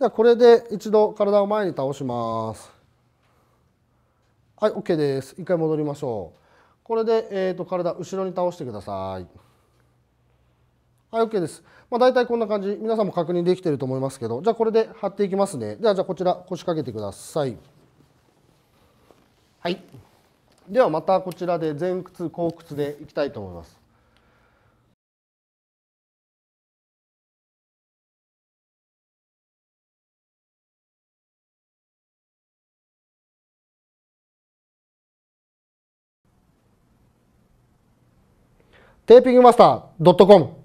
じゃあこれで一度体を前に倒します。はい、OK です。一回戻りましょう。これで、えーと、体後ろに倒してください。はい、OK です。まあ、大体こんな感じ。皆さんも確認できてると思いますけど、じゃあこれで張っていきますね。では、じゃあこちら腰掛けてください。はい。ではまたこちらで前屈後屈でいきたいと思います。テーピングマスター .com